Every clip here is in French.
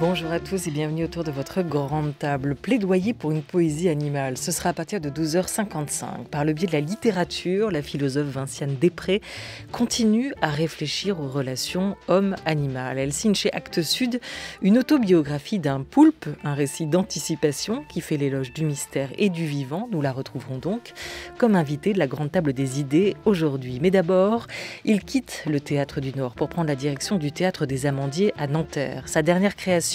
Bonjour à tous et bienvenue autour de votre grande table. Plaidoyer pour une poésie animale. Ce sera à partir de 12h55. Par le biais de la littérature, la philosophe Vinciane Després continue à réfléchir aux relations homme-animal. Elle signe chez Actes Sud une autobiographie d'un poulpe, un récit d'anticipation qui fait l'éloge du mystère et du vivant. Nous la retrouverons donc comme invitée de la grande table des idées aujourd'hui. Mais d'abord, il quitte le théâtre du Nord pour prendre la direction du théâtre des Amandiers à Nanterre. Sa dernière création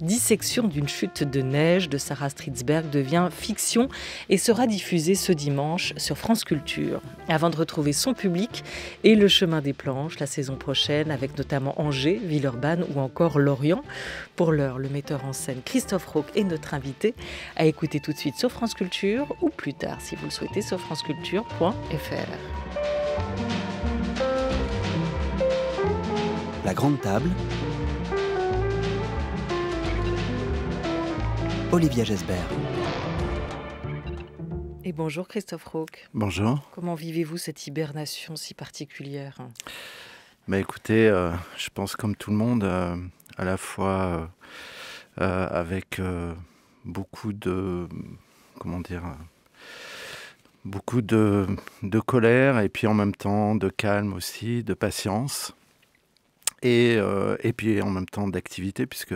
Dissection d'une chute de neige de Sarah Stritzberg devient fiction et sera diffusée ce dimanche sur France Culture. Avant de retrouver son public et le chemin des planches la saison prochaine avec notamment Angers, Villeurbanne ou encore Lorient. Pour l'heure, le metteur en scène Christophe Roque est notre invité à écouter tout de suite sur France Culture ou plus tard si vous le souhaitez sur franceculture.fr. La Grande Table Olivia Jesbert Et bonjour Christophe Roque. Bonjour. Comment vivez-vous cette hibernation si particulière bah, Écoutez, euh, je pense comme tout le monde, euh, à la fois euh, avec beaucoup de. Comment dire Beaucoup de colère et puis en même temps de calme aussi, de patience. Et, euh, et, puis en même temps d'activité, puisque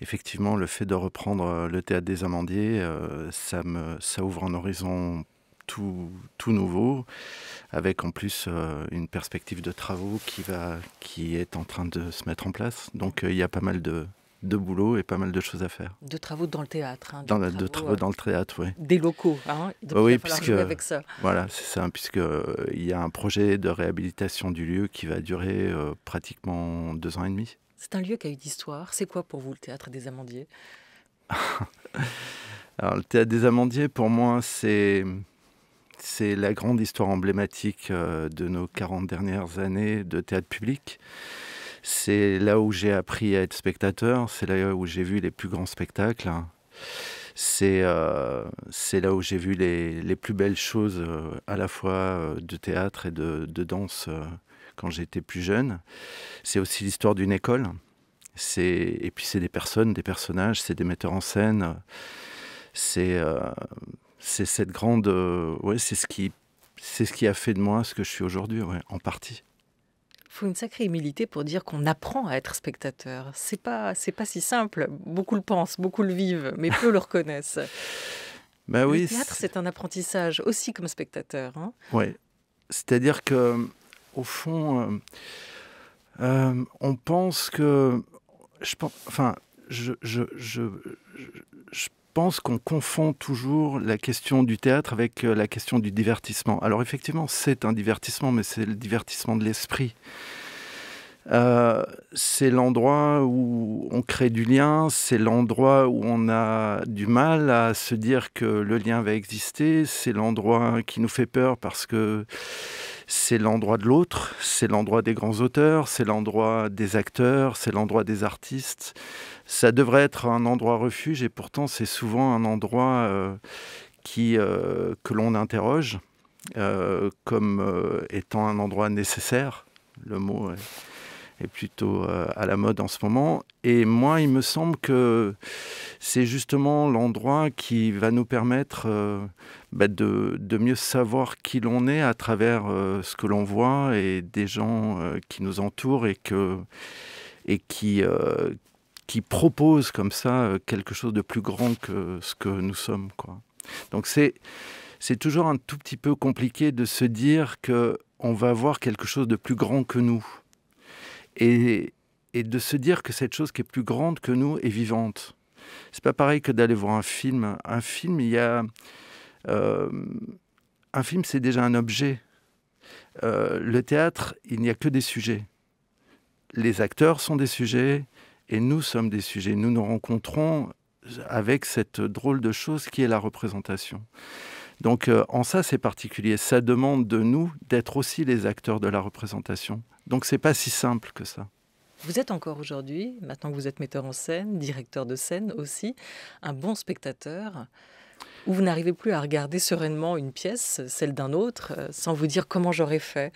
effectivement le fait de reprendre euh, le théâtre des Amandiers, euh, ça, me, ça ouvre un horizon tout, tout nouveau, avec en plus une perspective de travaux qui, va, qui est en train de se mettre en place. Donc il y a pas mal de, de boulot et pas mal de choses à faire. De travaux dans le théâtre. Hein, dans euh, dans le théâtre, oui. Des locaux. Hein, oui, va puisque, avec ça. Voilà, c'est ça, puisqu'il euh, il y a un projet de réhabilitation du lieu qui va durer euh, pratiquement deux ans et demi. C'est un lieu qui a eu d'histoire. C'est quoi pour vous le théâtre des Amandiers Alors, le théâtre des Amandiers, pour moi, c'est. C'est la grande histoire emblématique de nos 40 dernières années de théâtre public. C'est là où j'ai appris à être spectateur, c'est là où j'ai vu les plus grands spectacles, c'est euh, là où j'ai vu les, plus belles choses euh, à la fois euh, de théâtre et de, danse quand j'étais plus jeune. C'est aussi l'histoire d'une école. Et puis c'est des personnes, des personnages, c'est des metteurs en scène. C'est cette grande... c'est ce, qui, a fait de moi ce que je suis aujourd'hui, en partie faut une sacrée humilité pour dire qu'on apprend à être spectateur. C'est pas, c'est pas si simple. Beaucoup le pensent, beaucoup le vivent, mais peu le reconnaissent. Ben oui, le théâtre, c'est un apprentissage aussi comme spectateur. Hein. oui. C'est-à-dire que, au fond, euh, euh, on pense que, je pense, enfin, je, je, je, je je pense qu'on confond toujours la question du théâtre avec euh, la question du divertissement. Alors effectivement, c'est un divertissement, mais c'est le divertissement de l'esprit. Euh, c'est l'endroit où on crée du lien, c'est l'endroit où on a du mal à se dire que le lien va exister, c'est l'endroit qui nous fait peur parce que c'est l'endroit de l'autre, c'est l'endroit des grands auteurs, c'est l'endroit des acteurs, c'est l'endroit des artistes. Ça devrait être un endroit refuge et pourtant c'est souvent un endroit euh, qui, euh, que l'on interroge comme étant un endroit nécessaire. Le mot est plutôt euh, à la mode en ce moment. Et moi, il me semble que c'est justement l'endroit qui va nous permettre euh, bah, de, de, mieux savoir qui l'on est à travers euh, ce que l'on voit et des gens qui nous entourent et, que, et qui, qui proposent comme ça quelque chose de plus grand que ce que nous sommes. Quoi. Donc c'est c'est toujours un tout petit peu compliqué de se dire que on va voir quelque chose de plus grand que nous et, de se dire que cette chose qui est plus grande que nous est vivante. C'est pas pareil que d'aller voir un film. Un film, il y a. Euh, un film, c'est déjà un objet. Euh, le théâtre, il n'y a que des sujets. Les acteurs sont des sujets et nous sommes des sujets. Nous nous rencontrons avec cette drôle de chose qui est la représentation. Donc euh, en ça, c'est particulier. Ça demande de nous d'être aussi les acteurs de la représentation. Donc c'est pas si simple que ça. Vous êtes encore aujourd'hui, maintenant que vous êtes metteur en scène, directeur de scène aussi, un bon spectateur où vous n'arrivez plus à regarder sereinement une pièce, celle d'un autre, euh, sans vous dire comment j'aurais fait,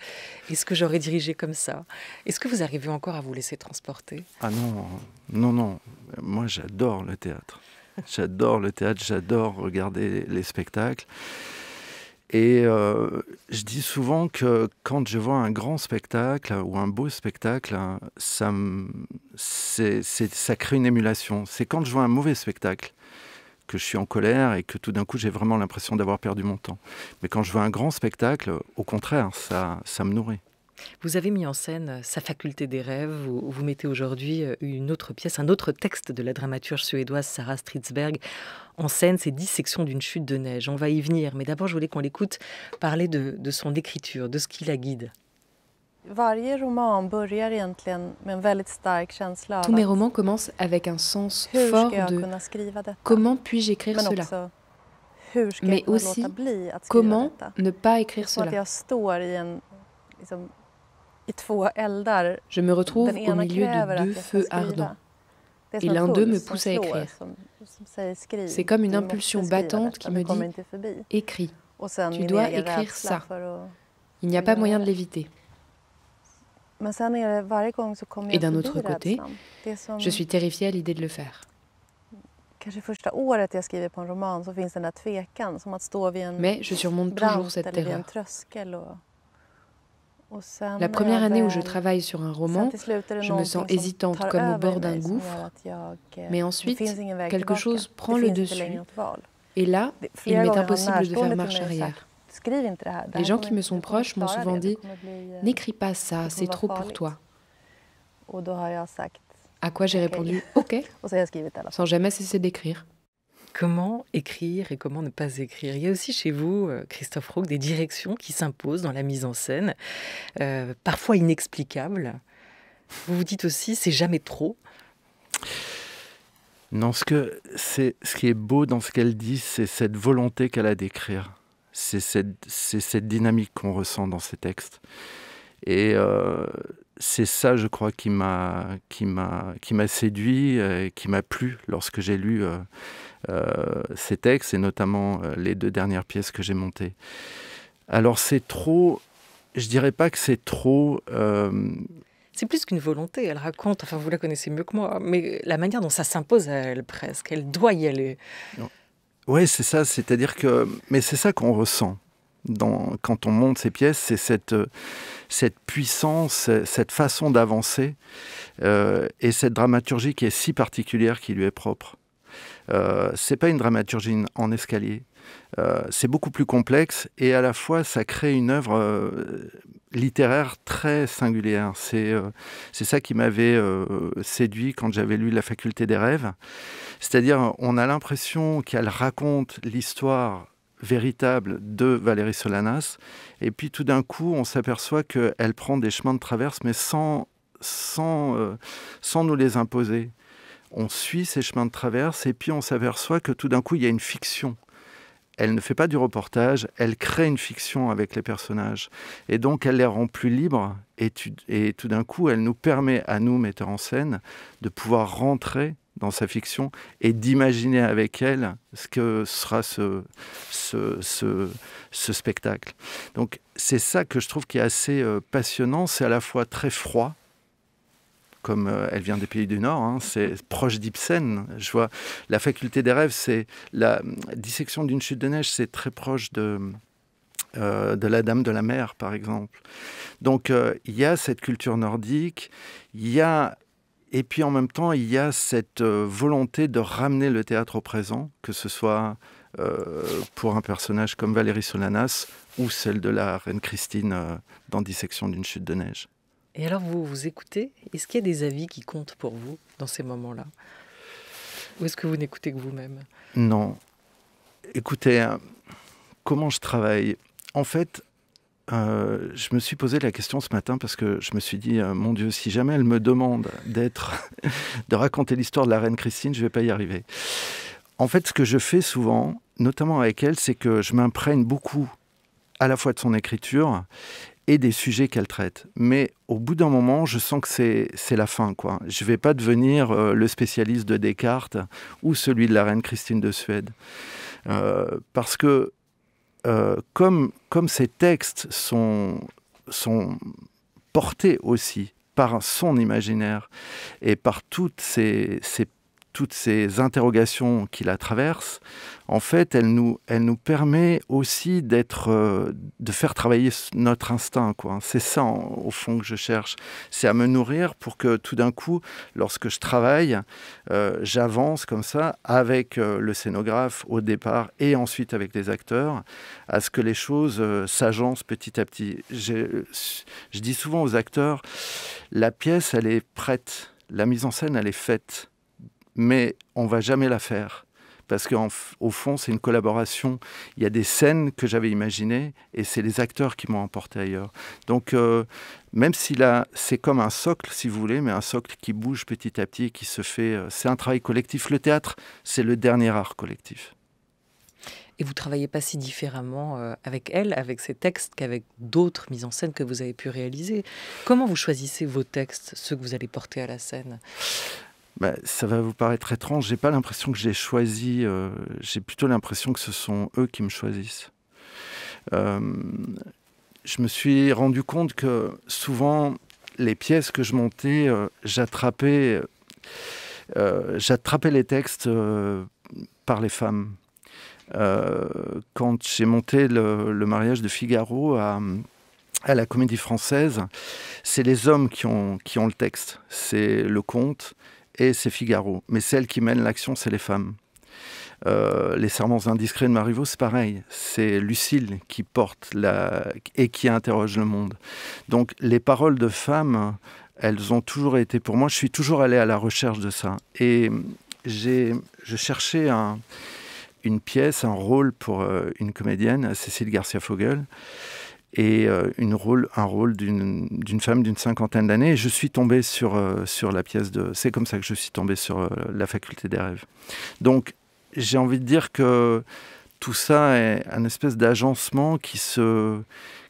est-ce que j'aurais dirigé comme ça Est-ce que vous arrivez encore à vous laisser transporter Ah non, non, non, moi j'adore le théâtre. J'adore le théâtre, j'adore regarder les spectacles. Et euh, je dis souvent que quand je vois un grand spectacle ou un beau spectacle, hein, ça, crée une émulation. C'est quand je vois un mauvais spectacle que je suis en colère et que tout d'un coup j'ai vraiment l'impression d'avoir perdu mon temps. Mais quand je vois un grand spectacle, au contraire, ça, ça me nourrit. Vous avez mis en scène euh, sa faculté des rêves. vous mettez aujourd'hui euh, une autre pièce, un autre texte de la dramaturge suédoise Sarah Stridsberg en scène, ces dissections d'une chute de neige. On va y venir, mais d'abord je voulais qu'on l'écoute parler de, de son écriture, de ce qui la guide. Tous mes romans commencent avec un sens fort de comment puis-je écrire cela mais aussi comment ne pas écrire cela. Je me retrouve au milieu de deux feux ardents. Et l'un d'eux me pousse à écrire. C'est comme une impulsion battante qui me dit Écris. Tu dois écrire ça. Il n'y a pas moyen de l'éviter. Et d'un autre côté, je suis terrifiée à l'idée de le faire. Mais je surmonte toujours cette terreur. La première année où je travaille sur un roman, je me sens hésitante comme au bord d'un gouffre, mais ensuite, quelque chose prend le dessus. Et là, il m'est impossible de faire marche arrière. Les gens qui me sont proches m'ont souvent dit N'écris pas ça, c'est trop pour toi. À quoi j'ai répondu Ok, sans jamais cesser d'écrire. Comment écrire et comment ne pas écrire Il y a aussi chez vous, euh, Christophe Roque, des directions qui s'imposent dans la mise en scène, euh, parfois inexplicables. Vous vous dites aussi, c'est jamais trop. Non, ce, que, c'est, ce qui est beau dans ce qu'elle dit, c'est cette volonté qu'elle a d'écrire. C'est cette, dynamique qu'on ressent dans ces textes. Et euh, c'est ça, je crois, qui m'a, qui m'a, qui m'a séduit, et qui m'a plu lorsque j'ai lu. Euh, ces textes, et notamment euh, les deux dernières pièces que j'ai montées. Alors c'est trop, je dirais pas que c'est trop... Euh, c'est plus qu'une volonté, elle raconte, enfin vous la connaissez mieux que moi, mais la manière dont ça s'impose à elle presque, elle doit y aller. Oui, c'est ça, c'est-à-dire que... Mais c'est ça qu'on ressent. Dans, quand on monte ces pièces, c'est cette, cette puissance, cette façon d'avancer et cette dramaturgie qui est si particulière qui lui est propre. Euh, c'est pas une dramaturgie en escalier. Euh, c'est beaucoup plus complexe et à la fois ça crée une œuvre euh, littéraire très singulière. C'est ça qui m'avait séduit quand j'avais lu La faculté des rêves. C'est-à-dire on a l'impression qu'elle raconte l'histoire véritable de Valérie Solanas et puis tout d'un coup on s'aperçoit qu'elle prend des chemins de traverse mais sans nous les imposer on suit ces chemins de traverse et puis on s'aperçoit que tout d'un coup, il y a une fiction. Elle ne fait pas du reportage, elle crée une fiction avec les personnages. Et donc, elle les rend plus libres. Et, tout d'un coup, elle nous permet, à nous, metteurs en scène, de pouvoir rentrer dans sa fiction et d'imaginer avec elle ce que sera ce spectacle. Donc c'est ça que je trouve qui est assez euh, passionnant, c'est à la fois très froid, comme euh, elle vient des pays du Nord, hein, c'est proche d'Ibsen. Je vois la faculté des rêves, c'est la dissection d'une chute de neige, c'est très proche de, euh, la Dame de la Mer, par exemple. Donc euh, il y a cette culture nordique, il y a et puis en même temps il y a cette volonté de ramener le théâtre au présent, que ce soit pour un personnage comme Valérie Solanas ou celle de la reine Christine dans Dissection d'une chute de neige. Et alors vous vous écoutez Est-ce qu'il y a des avis qui comptent pour vous dans ces moments-là Ou est-ce que vous n'écoutez que vous-même Non. Écoutez, euh, comment je travaille En fait, euh, je me suis posé la question ce matin parce que je me suis dit, euh, mon Dieu, si jamais elle me demande d'être, de raconter l'histoire de la reine Christine, je ne vais pas y arriver. En fait, ce que je fais souvent, notamment avec elle, c'est que je m'imprègne beaucoup à la fois de son écriture et des sujets qu'elle traite. Mais au bout d'un moment, je sens que c'est la fin. Quoi. Je ne vais pas devenir euh, le spécialiste de Descartes ou celui de la reine Christine de Suède. Euh, parce que euh, comme, comme ces textes sont, sont portés aussi par son imaginaire et par toutes toutes ces interrogations qui la traversent, en fait, elle nous, elle nous permet aussi d'être, euh, de faire travailler notre instinct. Quoi. C'est ça, au fond, que je cherche. C'est à me nourrir pour que tout d'un coup, lorsque je travaille, euh, j'avance comme ça avec euh, le scénographe au départ et ensuite avec les acteurs, à ce que les choses s'agencent petit à petit. Je, je dis souvent aux acteurs, la pièce, elle est prête, la mise en scène, elle est faite, mais on va jamais la faire parce qu'au fond, c'est une collaboration. Il y a des scènes que j'avais imaginées et c'est les acteurs qui m'ont emporté ailleurs. Donc, euh, même si là, c'est comme un socle, si vous voulez, mais un socle qui bouge petit à petit, qui se fait. Euh, c'est un travail collectif. Le théâtre, c'est le dernier art collectif. Et vous travaillez pas si différemment euh, avec elle, avec ses textes, qu'avec d'autres mises en scène que vous avez pu réaliser. Comment vous choisissez vos textes, ceux que vous allez porter à la scène bah, ça va vous paraître étrange. J'ai pas l'impression que j'ai choisi. Euh, j'ai plutôt l'impression que ce sont eux qui me choisissent. Euh, je me suis rendu compte que souvent, les pièces que je montais, euh, j'attrapais, les textes par les femmes. quand j'ai monté le, mariage de Figaro à la comédie française, c'est les hommes qui ont, qui ont le texte, c'est le conte, et c'est Figaro. Mais celle qui mène l'action, c'est les femmes. Euh, les serments indiscrets de Marivaux, c'est pareil. C'est Lucille qui porte la... et qui interroge le monde. Donc les paroles de femmes, elles ont toujours été pour moi. Je suis toujours allé à la recherche de ça. Et j'ai, je cherchais une pièce, un rôle pour euh, une comédienne, Cécile Garcia Fogel et euh, une rôle, un rôle d'une femme d'une cinquantaine d'années. je suis tombé sur, euh, sur la pièce de... C'est comme ça que je suis tombé sur euh, la faculté des rêves. Donc j'ai envie de dire que tout ça est un espèce d'agencement qui se...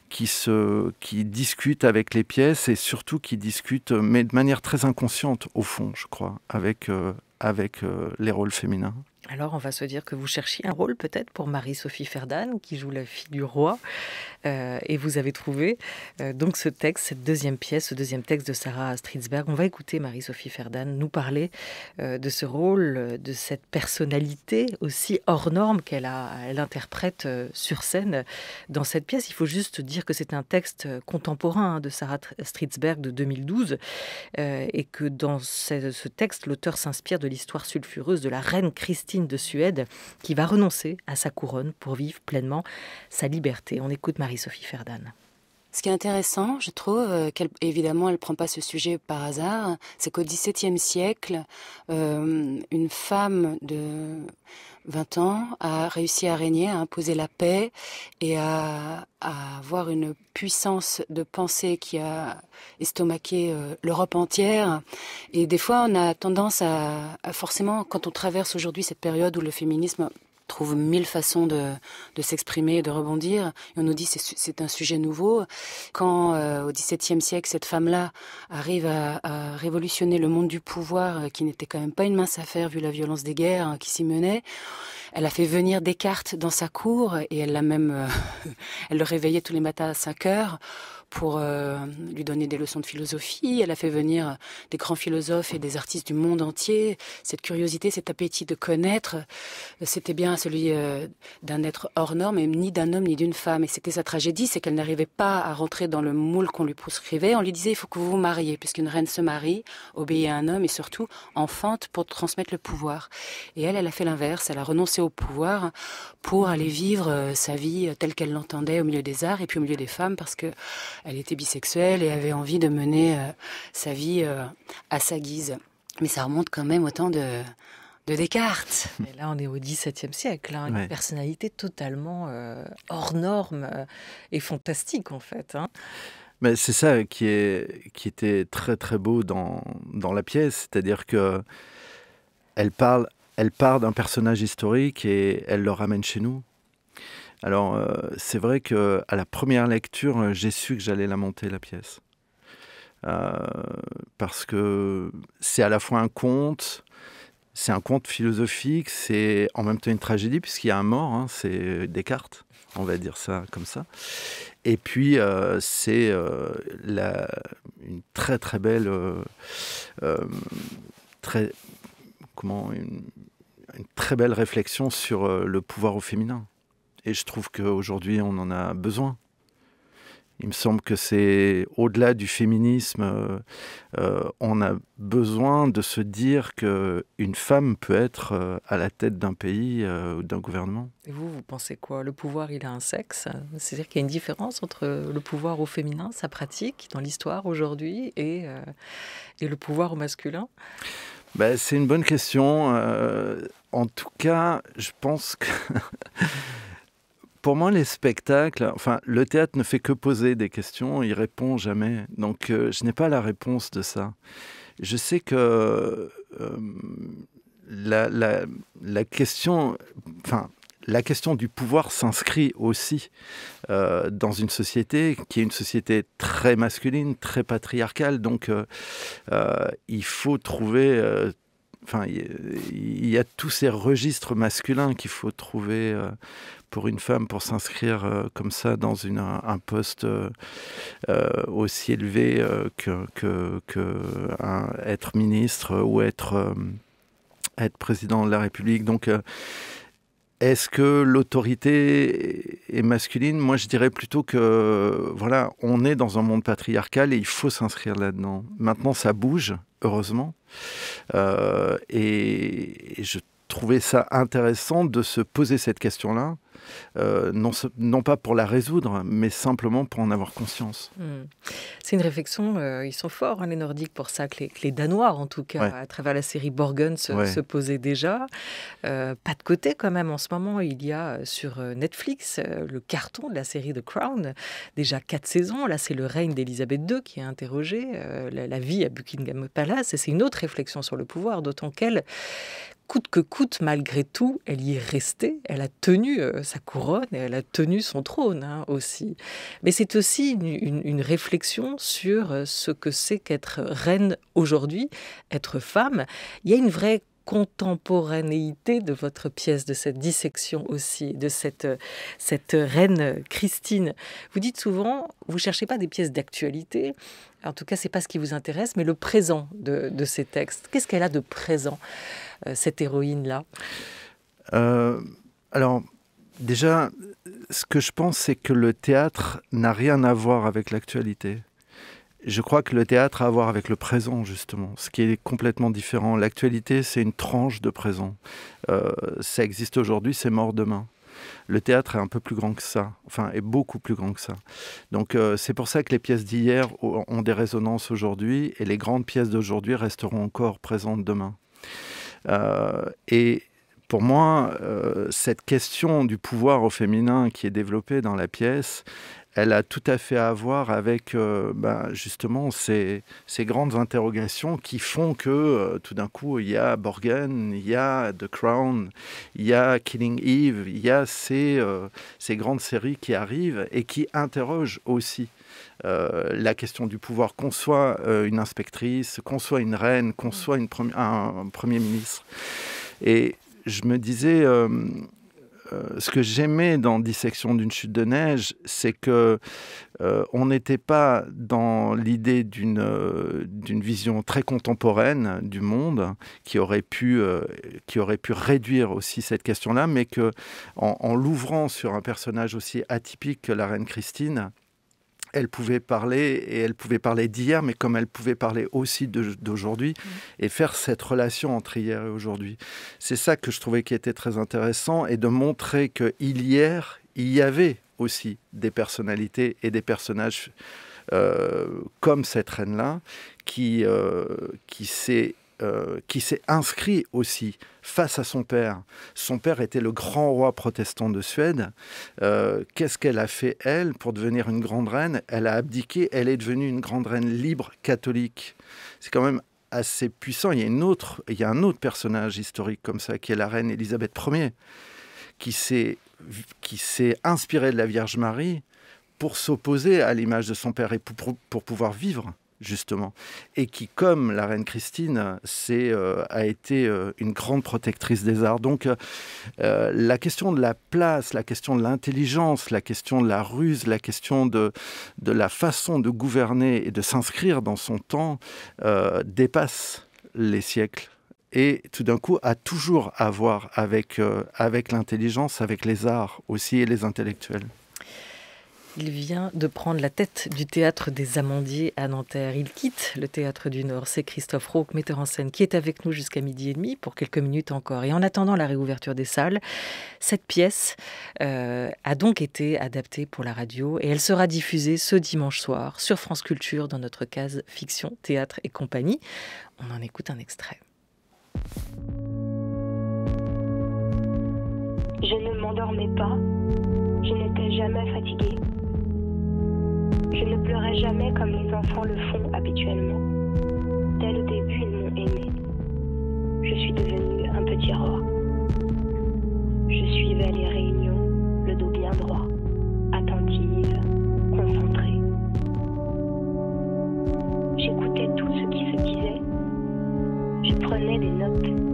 Qui, se, qui discute avec les pièces et surtout qui discute, mais de manière très inconsciente au fond, je crois, avec, avec les rôles féminins. Alors on va se dire que vous cherchiez un rôle peut-être pour Marie-Sophie Ferdan qui joue la fille du roi euh, et vous avez trouvé euh, donc ce texte, cette deuxième pièce, ce deuxième texte de Sarah Stridsberg. On va écouter Marie-Sophie Ferdan nous parler euh, de ce rôle, de cette personnalité aussi hors norme qu'elle elle interprète sur scène dans cette pièce. Il faut juste dire que c'est un texte contemporain hein, de Sarah Stridsberg de 2012 et que dans ce texte, l'auteur s'inspire de l'histoire sulfureuse de la reine Christine de Suède, qui va renoncer à sa couronne pour vivre pleinement sa liberté. On écoute Marie-Sophie Ferdan. Ce qui est intéressant, je trouve, euh, qu'elle, évidemment, elle ne prend pas ce sujet par hasard, c'est qu'au XVIIe siècle, euh, une femme de 20 ans a réussi à régner, à imposer la paix et à, avoir une puissance de pensée qui a estomaqué euh, l'Europe entière. Et des fois, on a tendance à forcément, quand on traverse aujourd'hui cette période où le féminisme trouve mille façons de, s'exprimer et de rebondir. on nous dit c'est un sujet nouveau. Quand euh, au XVIIe siècle cette femme-là arrive à, à, révolutionner le monde du pouvoir, euh, qui n'était quand même pas une mince affaire vu la violence des guerres hein, qui s'y menaient, elle a fait venir Descartes dans sa cour et elle l'a même, euh, elle le réveillait tous les matins à 5 heures pour euh, lui donner des leçons de philosophie. Elle a fait venir des grands philosophes et des artistes du monde entier. Cette curiosité, cet appétit de connaître, c'était bien celui euh, d'un être hors norme, ni d'un homme ni d'une femme. Et c'était sa tragédie, c'est qu'elle n'arrivait pas à rentrer dans le moule qu'on lui proscrivait. On lui disait, il faut que vous vous mariez, puisqu'une reine se marie, obéit à un homme et surtout enfante pour transmettre le pouvoir. Et elle, elle a fait l'inverse. Elle a renoncé au pouvoir pour mhm. aller vivre euh, sa vie euh, telle qu'elle l'entendait au milieu des arts et puis au milieu des femmes parce que elle était bisexuelle et avait envie de mener euh, sa vie à sa guise. Mais ça remonte quand même autant de, de Descartes. mais là, on est au XVIIe siècle, hein. une personnalité totalement hors norme et fantastique en fait. Hein. Mais c'est ça qui, est, qui était très très beau dans, dans la pièce, c'est-à-dire que elle parle elle part d'un personnage historique et elle le ramène chez nous. Alors, euh, c'est vrai que à la première lecture, euh, j'ai su que j'allais la monter, la pièce. Euh, parce que c'est à la fois un conte, c'est un conte philosophique, c'est en même temps une tragédie, puisqu'il y a un mort, hein, c'est Descartes, on va dire ça comme ça. Et puis, c'est une très très belle. très, comment une, une très belle réflexion sur euh, le pouvoir au féminin. Et je trouve qu'aujourd'hui, on en a besoin. Il me semble que c'est au-delà du féminisme, euh, euh, on a besoin de se dire qu'une femme peut être à la tête d'un pays ou d'un gouvernement. Et vous, vous pensez quoi Le pouvoir, il a un sexe C'est-à-dire qu'il y a une différence entre le pouvoir au féminin, sa pratique dans l'histoire aujourd'hui, et, et le pouvoir au masculin ben, C'est une bonne question. En tout cas, je pense que pour moi, les spectacles, enfin, le théâtre ne fait que poser des questions, il répond jamais. Donc, euh, je n'ai pas la réponse de ça. Je sais que euh, la, question, enfin, la question du pouvoir s'inscrit aussi euh, dans une société qui est une société très masculine, très patriarcale. Donc, il faut trouver enfin, il y, a tous ces registres masculins qu'il faut trouver euh, pour une femme pour s'inscrire euh, comme ça dans un poste euh, aussi élevé que, être ministre ou être être président de la République. Donc, est-ce que l'autorité est masculine Moi, je dirais plutôt que, voilà, on est dans un monde patriarcal et il faut s'inscrire là-dedans. Maintenant, ça bouge, heureusement. Euh, et, je trouvais ça intéressant de se poser cette question-là euh, non, non, pas pour la résoudre, mais simplement pour en avoir conscience. Hmm. C'est une réflexion, euh, ils sont forts, hein, les Nordiques, pour ça, que les, Danois, en tout cas, à travers la série Borgen, se, posaient déjà. Euh, pas de côté, quand même, en ce moment, il y a sur Netflix le carton de la série The Crown, déjà quatre saisons. Là, c'est le règne d'Elisabeth II qui est interrogé, la, vie à Buckingham Palace, et c'est une autre réflexion sur le pouvoir, d'autant qu'elle coûte que coûte, malgré tout, elle y est restée. Elle a tenu sa couronne, elle a tenu son trône hein, aussi. Mais c'est aussi une, réflexion sur euh, ce que c'est qu'être reine aujourd'hui, être femme. Il y a une vraie contemporanéité de votre pièce, de cette dissection aussi, de cette, euh, cette reine euh, Christine. Vous dites souvent, vous cherchez pas des pièces d'actualité, en tout cas c'est pas ce qui vous intéresse, mais le présent de, de ces textes. Qu'est-ce qu'elle a de présent, cette héroïne-là Alors, Déjà, ce que je pense, c'est que le théâtre n'a rien à voir avec l'actualité. Je crois que le théâtre a à voir avec le présent, justement, ce qui est complètement différent. L'actualité, c'est une tranche de présent. Euh, ça existe aujourd'hui, c'est mort demain. Le théâtre est un peu plus grand que ça, enfin, est beaucoup plus grand que ça. Donc, euh, c'est pour ça que les pièces d'hier ont des résonances aujourd'hui et les grandes pièces d'aujourd'hui resteront encore présentes demain. Euh, et pour moi, euh, cette question du pouvoir au féminin qui est développée dans la pièce, elle a tout à fait à voir avec euh, ben, justement ces, grandes interrogations qui font que euh, tout d'un coup il y a Borgen, il y a The Crown, il y a Killing Eve, il y a ces, grandes séries qui arrivent et qui interrogent aussi la question du pouvoir, qu'on soit une inspectrice, qu'on soit une reine, qu'on mm. soit une un, premier ministre. Et je me disais, euh, euh, ce que j'aimais dans Dissection d'une chute de neige, c'est que euh, on n'était pas dans l'idée d'une vision très contemporaine du monde qui aurait pu réduire aussi cette question-là, mais que en l'ouvrant sur un personnage aussi atypique que la reine Christine, elle pouvait parler et elle pouvait parler d'hier, mais comme elle pouvait parler aussi d'aujourd'hui mm. et faire cette relation entre hier et aujourd'hui. C'est ça que je trouvais qui était très intéressant et de montrer que hier, il y avait aussi des personnalités et des personnages euh, comme cette reine-là qui, euh, qui s'est euh, qui s'est inscrit aussi face à son père. Son père était le grand roi protestant de Suède. Euh, qu'est-ce qu'elle a fait, elle, pour devenir une grande reine Elle a abdiqué, elle est devenue une grande reine libre catholique. C'est quand même assez puissant. Il y, a une autre, il y a un autre personnage historique comme ça, qui est la reine Élisabeth Ier, qui s'est inspirée de la Vierge Marie pour s'opposer à l'image de son père et pour pouvoir vivre justement, et qui, comme la reine Christine, c'est euh, a été euh, une grande protectrice des arts. Donc, euh, la question de la place, la question de l'intelligence, la question de la ruse, la question de, de la façon de gouverner et de s'inscrire dans son temps dépasse les siècles et tout d'un coup a toujours à voir avec, avec l'intelligence, avec les arts aussi et les intellectuels. Il vient de prendre la tête du théâtre des Amandiers à Nanterre. Il quitte le théâtre du Nord. C'est Christophe Rauch, metteur en scène, qui est avec nous jusqu'à midi et demi pour quelques minutes encore. Et en attendant la réouverture des salles, cette pièce euh, a donc été adaptée pour la radio et elle sera diffusée ce dimanche soir sur France Culture dans notre case fiction, théâtre et compagnie. On en écoute un extrait. Je ne m'endormais pas. Je n'étais jamais fatiguée. Je ne pleurais jamais comme les enfants le font habituellement. Dès le début, ils m'ont aimé. Je suis devenu un petit roi. Je suivais les réunions, le dos bien droit, attentive, concentrée. J'écoutais tout ce qui se disait. Je prenais des notes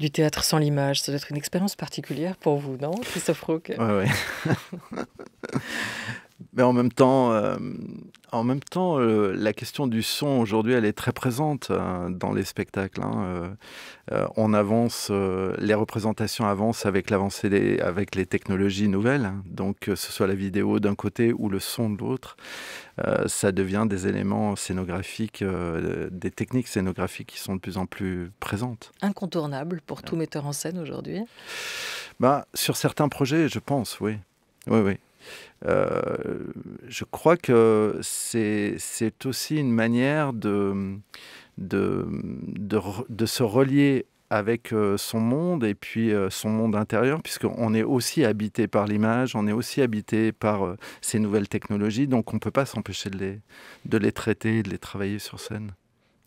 du théâtre sans l'image. Ça doit être une expérience particulière pour vous, non, Christophe Roque Oui, Mais en même temps, euh, en même temps, euh, la question du son aujourd'hui, elle est très présente euh, dans les spectacles. Hein, euh, on avance, les représentations avancent avec l'avancée des, avec les technologies nouvelles. Hein. Donc, que ce soit la vidéo d'un côté ou le son de l'autre, ça devient des éléments scénographiques, des techniques scénographiques qui sont de plus en plus présentes. Incontournable pour tout metteur en scène aujourd'hui. Bah, sur certains projets, je pense, oui. Oui, oui. Euh, je crois que c'est aussi une manière de, se relier avec euh, son monde et puis euh, son monde intérieur, puisqu'on est aussi habité par l'image, on est aussi habité par ces nouvelles technologies, donc on ne peut pas s'empêcher de les, de les traiter, de les travailler sur scène.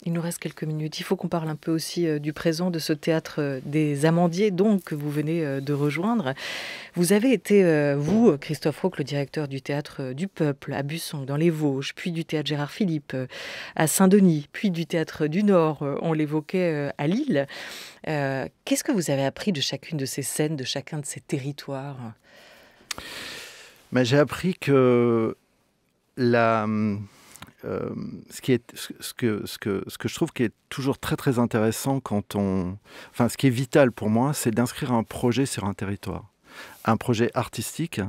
Il nous reste quelques minutes. Il faut qu'on parle un peu aussi euh, du présent de ce théâtre euh, des Amandiers, donc, vous venez euh, de rejoindre. Vous avez été, vous, Christophe Roque, le directeur du théâtre du Peuple à Busson, dans les Vosges, puis du théâtre Gérard Philippe à Saint-Denis, puis du théâtre du Nord, on l'évoquait à Lille. Qu'est-ce que vous avez appris de chacune de ces scènes, de chacun de ces territoires ben, J'ai appris que la hum, ce qui est ce que ce que ce que je trouve qui est toujours très très intéressant quand on, enfin, ce qui est vital pour moi, c'est d'inscrire un projet sur un territoire, un projet artistique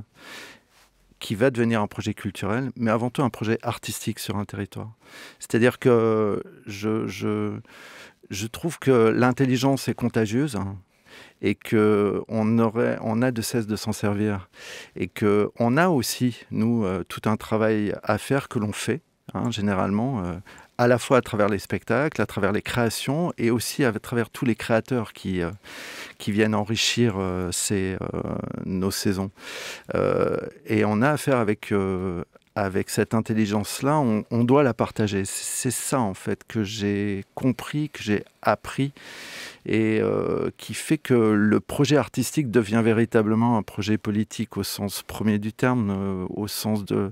qui va devenir un projet culturel, mais avant tout un projet artistique sur un territoire. C'est-à-dire que je, je, je trouve que l'intelligence est contagieuse hein, et que on aurait on a de cesse de s'en servir et que on a aussi nous euh, tout un travail à faire que l'on fait Hein, généralement, euh, à la fois à travers les spectacles, à travers les créations et aussi à travers tous les créateurs qui, euh, qui viennent enrichir euh, nos saisons. et on a affaire avec avec cette intelligence-là, on, doit la partager. C'est ça, en fait, que j'ai compris, que j'ai appris, et euh, qui fait que le projet artistique devient véritablement un projet politique au sens premier du terme, euh, au sens de,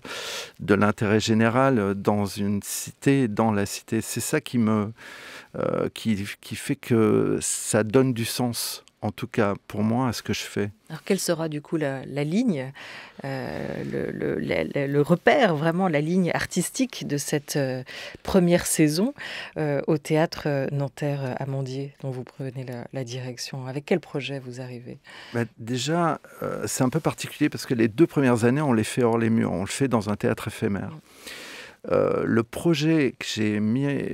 de l'intérêt général euh, dans une cité, dans la cité. C'est ça qui, me, qui, qui fait que ça donne du sens en tout cas pour moi, à ce que je fais. Alors quelle sera du coup la, ligne, euh, le, repère, vraiment la ligne artistique de cette euh, première saison euh, au théâtre Nanterre à dont vous prenez la, direction Avec quel projet vous arrivez bah, Déjà, c'est un peu particulier parce que les deux premières années, on les fait hors les murs, on le fait dans un théâtre éphémère. Euh, le projet que j'ai mis, euh,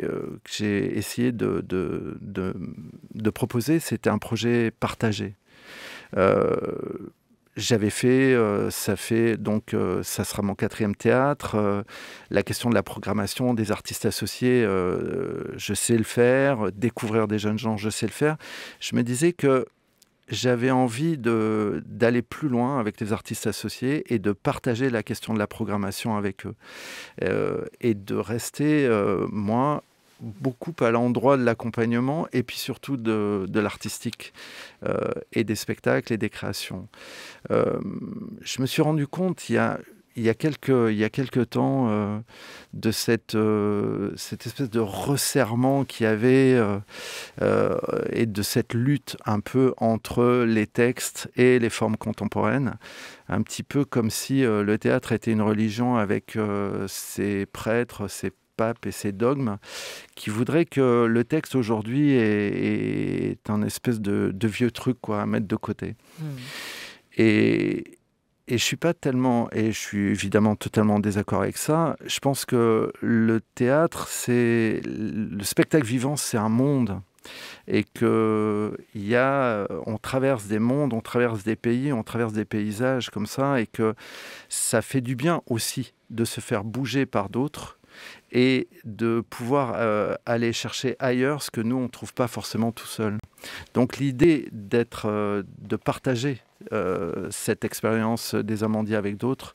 que j'ai essayé de, proposer, c'était un projet partagé. Euh, j'avais fait, ça fait donc, ça sera mon quatrième théâtre. la question de la programmation des artistes associés, je sais le faire. Découvrir des jeunes gens, je sais le faire. Je me disais que j'avais envie d'aller plus loin avec les artistes associés et de partager la question de la programmation avec eux. Euh, et de rester, euh, moi, beaucoup à l'endroit de l'accompagnement et puis surtout de, de l'artistique euh, et des spectacles et des créations. je me suis rendu compte, il y a il y a quelques, il y temps euh, de cette, euh, cette espèce de resserrement qu'il y avait euh, et de cette lutte un peu entre les textes et les formes contemporaines, un petit peu comme si le théâtre était une religion avec ses prêtres, ses papes et ses dogmes, qui voudraient que le texte aujourd'hui est, un espèce de, vieux truc quoi, à mettre de côté. Hmm. Et, et je suis pas tellement, et je suis évidemment totalement désaccord avec ça. Je pense que le théâtre, c'est le spectacle vivant, c'est un monde et que y a, on traverse des mondes, on traverse des pays, on traverse des paysages comme ça, et que ça fait du bien aussi de se faire bouger par d'autres et de pouvoir euh, aller chercher ailleurs ce que nous, on ne trouve pas forcément tout seul. Donc l'idée d'être, euh, de partager euh, cette expérience des Amandiers avec d'autres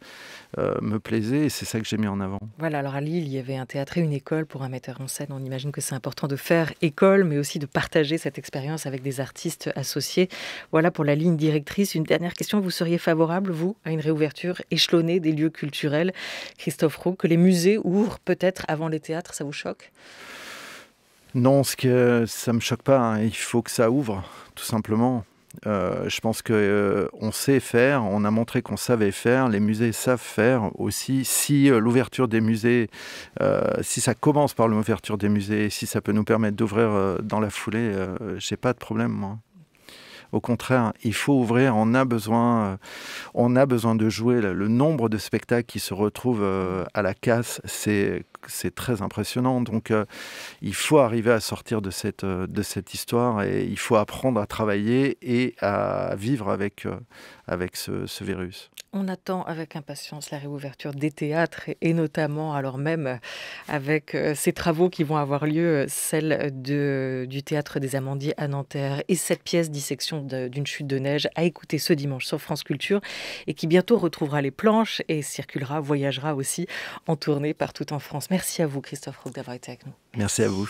me plaisait et c'est ça que j'ai mis en avant. Voilà, alors à Lille, il y avait un théâtre et une école pour un metteur en scène. On imagine que c'est important de faire école, mais aussi de partager cette expérience avec des artistes associés. Voilà pour la ligne directrice. Une dernière question, vous seriez favorable, vous, à une réouverture échelonnée des lieux culturels, Christophe Roux, que les musées ouvrent peut-être avant les théâtres, ça vous choque Non, ce que, ça me choque pas. Hein. Il faut que ça ouvre, tout simplement. Euh, je pense que euh, on sait faire, on a montré qu'on savait faire, les musées savent faire aussi. Si euh, l'ouverture des musées, si ça commence par l'ouverture des musées, si ça peut nous permettre d'ouvrir dans la foulée, j'ai pas de problème moi. Au contraire, il faut ouvrir. On a besoin, euh, on a besoin de jouer. Le nombre de spectacles qui se retrouvent euh, à la casse, c'est très impressionnant. Donc, euh, il faut arriver à sortir de cette, histoire et il faut apprendre à travailler et à vivre avec, avec ce virus. On attend avec impatience la réouverture des théâtres et notamment alors même avec euh, ces travaux qui vont avoir lieu, euh, celle du théâtre des Amandiers à Nanterre et cette pièce dissection d'une chute de neige à écouter ce dimanche sur France Culture et qui bientôt retrouvera les planches et circulera, voyagera aussi en tournée partout en France. Merci à vous Christophe Roux d'avoir été avec nous. Merci à vous.